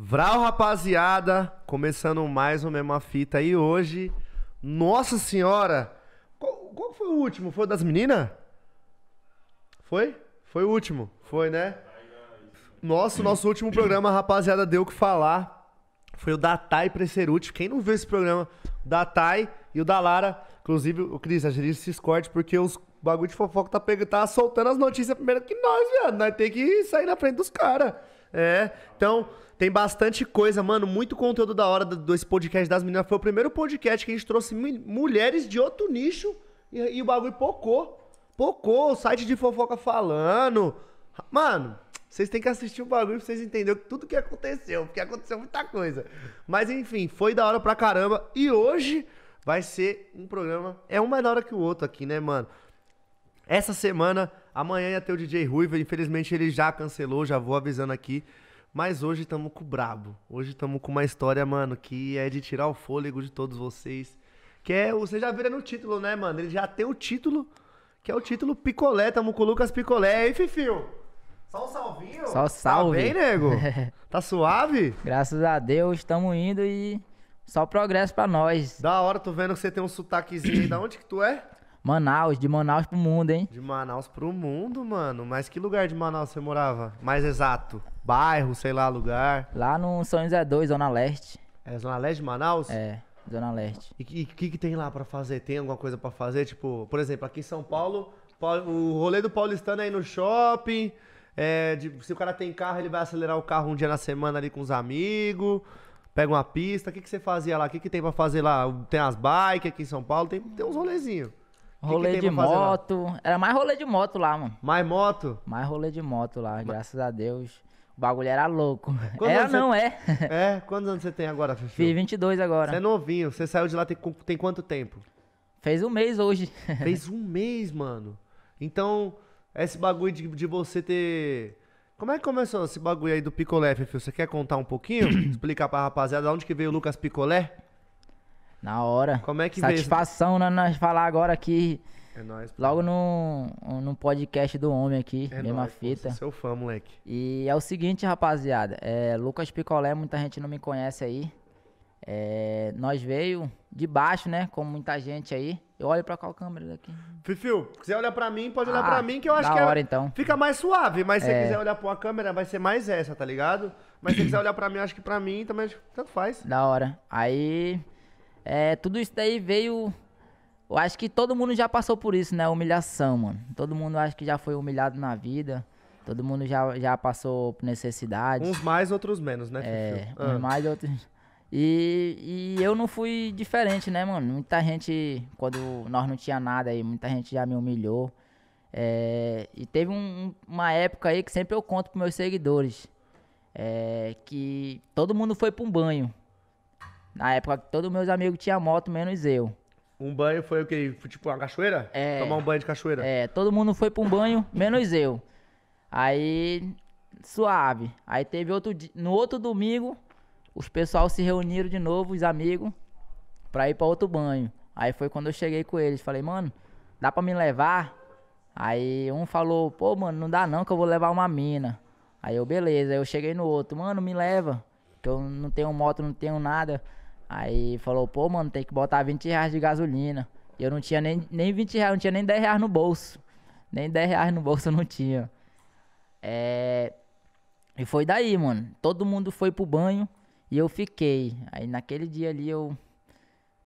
Vral, rapaziada, começando mais uma mesma fita aí hoje. Nossa senhora! Qual, qual foi o último? Foi o das meninas? Foi? Foi o último, foi, né? Nossa, nosso último programa, rapaziada, deu o que falar. Foi o da Thay Presserútil. Quem não viu esse programa, o da Thay e o da Lara. Inclusive, o Cris, a gente se escorte porque os bagulho de fofoca tá, pegando, tá soltando as notícias primeiro que nós, viado. Nós temos que sair na frente dos caras. É, então tem bastante coisa, mano. Muito conteúdo da hora desse podcast das meninas. Foi o primeiro podcast que a gente trouxe mulheres de outro nicho e, e o bagulho pocou. Pocou, o site de fofoca falando. Mano, vocês têm que assistir o bagulho pra vocês entenderem tudo que aconteceu, porque aconteceu muita coisa. Mas enfim, foi da hora pra caramba. E hoje vai ser um programa. É um melhor que o outro aqui, né, mano? Essa semana, amanhã ia ter o DJ Ruiva, infelizmente ele já cancelou, já vou avisando aqui. Mas hoje estamos com o brabo. Hoje estamos com uma história, mano, que é de tirar o fôlego de todos vocês. Que é, você já viram no título, né, mano? Ele já tem o título, que é o título Picolé, tamo com o Lucas Picolé. E aí, Fifio? Só um salvinho? Só tá salve. Tá bem, nego? tá suave? Graças a Deus, estamos indo e só progresso pra nós. Da hora, tô vendo que você tem um sotaquezinho aí. da onde que tu é? Manaus, de Manaus pro mundo, hein? De Manaus pro mundo, mano. Mas que lugar de Manaus você morava? Mais exato. Bairro, sei lá, lugar. Lá no São José 2, Zona Leste. É Zona Leste de Manaus? É, Zona Leste. E o que, que, tem lá pra fazer? Tem alguma coisa pra fazer? Tipo, por exemplo, aqui em São Paulo, o rolê do paulistano aí é no shopping. É, de, se o cara tem carro, ele vai acelerar o carro um dia na semana ali com os amigos pega uma pista. O que, que você fazia lá? O que, que tem pra fazer lá? Tem as bikes aqui em São Paulo, tem, tem uns rolezinhos rolê que que de moto. Lá? Era mais rolê de moto lá, mano. Mais moto? Mais rolê de moto lá, Mas... graças a Deus. O bagulho era louco. Quantos era, é, não você... é. É? Quantos anos você tem agora, Fifi? Fiz 22 agora. Você é novinho. Você saiu de lá tem, tem quanto tempo? Fez um mês hoje. Fez um mês, mano. Então, esse bagulho de, de você ter... Como é que começou esse bagulho aí do picolé, Fifi? Você quer contar um pouquinho? Explicar pra rapaziada onde que veio o Lucas Picolé? Na hora. Como é que Satisfação né? nós falar agora aqui. É nóis. Logo no, no podcast do homem aqui, é mesma nóis, fita. seu fã, moleque. E é o seguinte, rapaziada. É, Lucas Picolé, muita gente não me conhece aí. É, nós veio de baixo, né? Como muita gente aí. Eu olho pra qual câmera daqui? Fifio, se quiser olhar pra mim, pode olhar ah, pra mim, que eu acho que é hora, é, então. fica mais suave. Mas se é... quiser olhar pra uma câmera, vai ser mais essa, tá ligado? Mas se quiser olhar pra mim, acho que pra mim também tanto faz. Da hora. Aí é, tudo isso daí veio. Eu acho que todo mundo já passou por isso, né? Humilhação, mano. Todo mundo acho que já foi humilhado na vida. Todo mundo já, já passou por necessidade. Uns mais, outros menos, né? É, uns ah. mais, outros. E, e eu não fui diferente, né, mano? Muita gente, quando nós não tinha nada aí, muita gente já me humilhou. É, e teve um, uma época aí que sempre eu conto pros meus seguidores. É, que todo mundo foi pra um banho. Na época que todos meus amigos tinham moto, menos eu. Um banho foi o quê? Tipo uma cachoeira? É. Tomar um banho de cachoeira? É, todo mundo foi pra um banho, menos eu. Aí, suave. Aí teve outro dia, no outro domingo, os pessoal se reuniram de novo, os amigos, pra ir pra outro banho. Aí foi quando eu cheguei com eles, falei, mano, dá pra me levar? Aí um falou, pô, mano, não dá não que eu vou levar uma mina. Aí eu, beleza, aí eu cheguei no outro, mano, me leva, que eu não tenho moto, não tenho nada. Aí falou, pô, mano, tem que botar 20 reais de gasolina. E eu não tinha nem, nem 20 reais, não tinha nem 10 reais no bolso. Nem 10 reais no bolso eu não tinha. É... E foi daí, mano. Todo mundo foi pro banho e eu fiquei. Aí naquele dia ali eu